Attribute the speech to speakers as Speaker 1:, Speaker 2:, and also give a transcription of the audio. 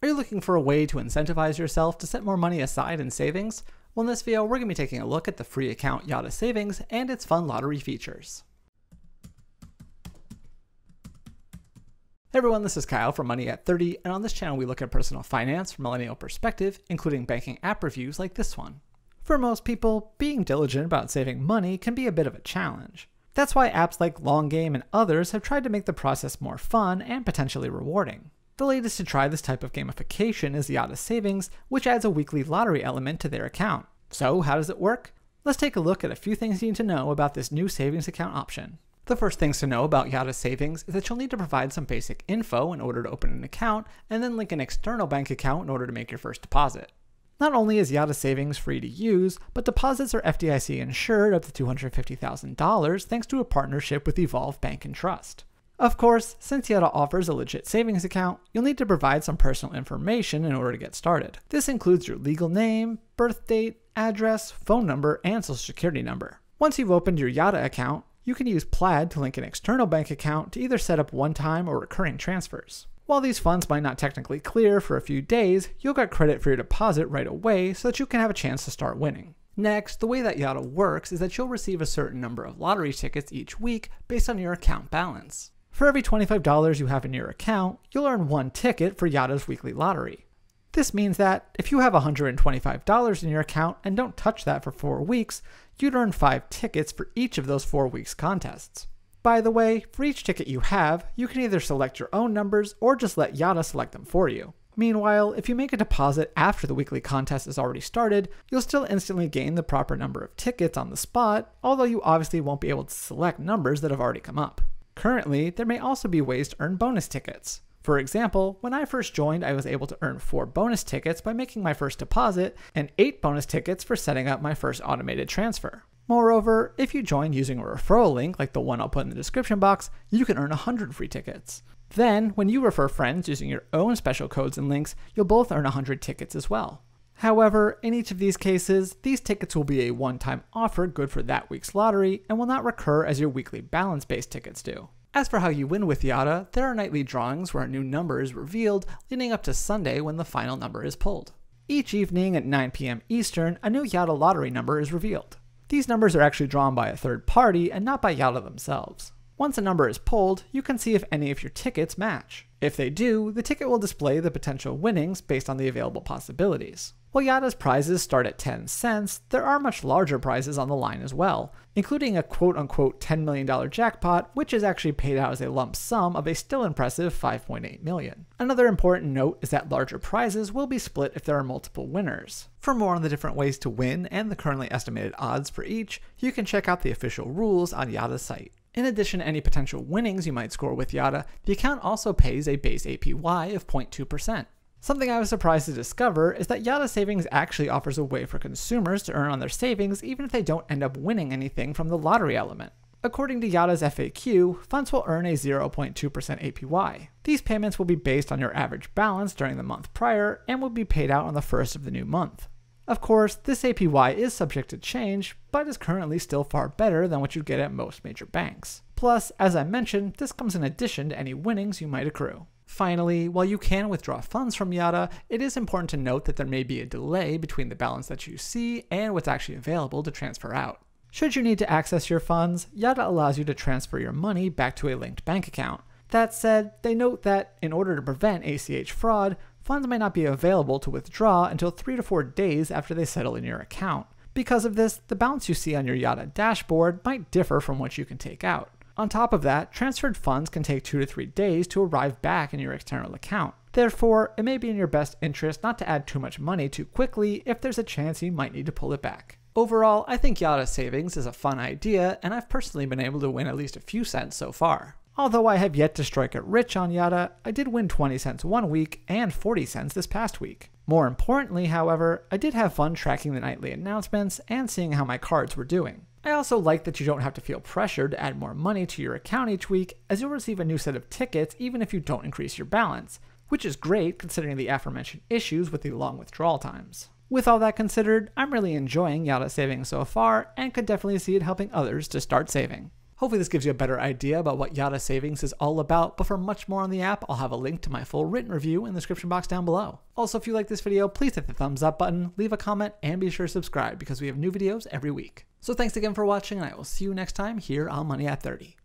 Speaker 1: Are you looking for a way to incentivize yourself to set more money aside in savings? Well, in this video, we're going to be taking a look at the free account Yada Savings and its fun lottery features. Hey everyone, this is Kyle from Money at 30, and on this channel we look at personal finance from a millennial perspective, including banking app reviews like this one. For most people, being diligent about saving money can be a bit of a challenge. That's why apps like Long Game and others have tried to make the process more fun and potentially rewarding. The latest to try this type of gamification is Yada Savings, which adds a weekly lottery element to their account. So, how does it work? Let's take a look at a few things you need to know about this new savings account option. The first things to know about Yada Savings is that you'll need to provide some basic info in order to open an account, and then link an external bank account in order to make your first deposit. Not only is Yada Savings free to use, but deposits are FDIC insured up to $250,000 thanks to a partnership with Evolve Bank and Trust. Of course, since Yetta offers a legit savings account, you'll need to provide some personal information in order to get started. This includes your legal name, birth date, address, phone number, and social security number. Once you've opened your Yada account, you can use Plaid to link an external bank account to either set up one-time or recurring transfers. While these funds might not technically clear for a few days, you'll get credit for your deposit right away so that you can have a chance to start winning. Next, the way that Yada works is that you'll receive a certain number of lottery tickets each week based on your account balance. For every $25 you have in your account, you'll earn one ticket for Yada's weekly lottery. This means that if you have $125 in your account and don't touch that for four weeks, you'd earn five tickets for each of those four weeks' contests. By the way, for each ticket you have, you can either select your own numbers or just let Yada select them for you. Meanwhile, if you make a deposit after the weekly contest has already started, you'll still instantly gain the proper number of tickets on the spot, although you obviously won't be able to select numbers that have already come up. Currently, there may also be ways to earn bonus tickets. For example, when I first joined, I was able to earn 4 bonus tickets by making my first deposit and 8 bonus tickets for setting up my first automated transfer. Moreover, if you join using a referral link like the one I'll put in the description box, you can earn 100 free tickets. Then, when you refer friends using your own special codes and links, you'll both earn 100 tickets as well. However, in each of these cases, these tickets will be a one time offer good for that week's lottery and will not recur as your weekly balance based tickets do. As for how you win with Yada, there are nightly drawings where a new number is revealed leading up to Sunday when the final number is pulled. Each evening at 9 p.m. Eastern, a new Yada lottery number is revealed. These numbers are actually drawn by a third party and not by Yada themselves. Once a number is pulled, you can see if any of your tickets match. If they do, the ticket will display the potential winnings based on the available possibilities. While Yada's prizes start at 10 cents, there are much larger prizes on the line as well, including a quote unquote $10 million jackpot, which is actually paid out as a lump sum of a still impressive 5.8 million. Another important note is that larger prizes will be split if there are multiple winners. For more on the different ways to win and the currently estimated odds for each, you can check out the official rules on Yada's site. In addition to any potential winnings you might score with Yada, the account also pays a base APY of 0.2%. Something I was surprised to discover is that Yada Savings actually offers a way for consumers to earn on their savings even if they don't end up winning anything from the lottery element. According to Yada's FAQ, funds will earn a 0.2% APY. These payments will be based on your average balance during the month prior and will be paid out on the first of the new month. Of course, this APY is subject to change, but is currently still far better than what you get at most major banks. Plus, as I mentioned, this comes in addition to any winnings you might accrue. Finally, while you can withdraw funds from Yada, it is important to note that there may be a delay between the balance that you see and what's actually available to transfer out. Should you need to access your funds, Yada allows you to transfer your money back to a linked bank account. That said, they note that, in order to prevent ACH fraud, funds may not be available to withdraw until 3 to 4 days after they settle in your account. Because of this, the balance you see on your Yada dashboard might differ from what you can take out. On top of that, transferred funds can take 2 to 3 days to arrive back in your external account. Therefore, it may be in your best interest not to add too much money too quickly if there's a chance you might need to pull it back. Overall, I think Yada Savings is a fun idea, and I've personally been able to win at least a few cents so far. Although I have yet to strike it rich on Yada, I did win 20 cents one week and 40 cents this past week. More importantly, however, I did have fun tracking the nightly announcements and seeing how my cards were doing. I also like that you don't have to feel pressured to add more money to your account each week, as you'll receive a new set of tickets even if you don't increase your balance, which is great considering the aforementioned issues with the long withdrawal times. With all that considered, I'm really enjoying Yada saving so far and could definitely see it helping others to start saving. Hopefully this gives you a better idea about what Yada Savings is all about, but for much more on the app, I'll have a link to my full written review in the description box down below. Also, if you like this video, please hit the thumbs up button, leave a comment, and be sure to subscribe because we have new videos every week. So thanks again for watching, and I will see you next time here on Money at 30.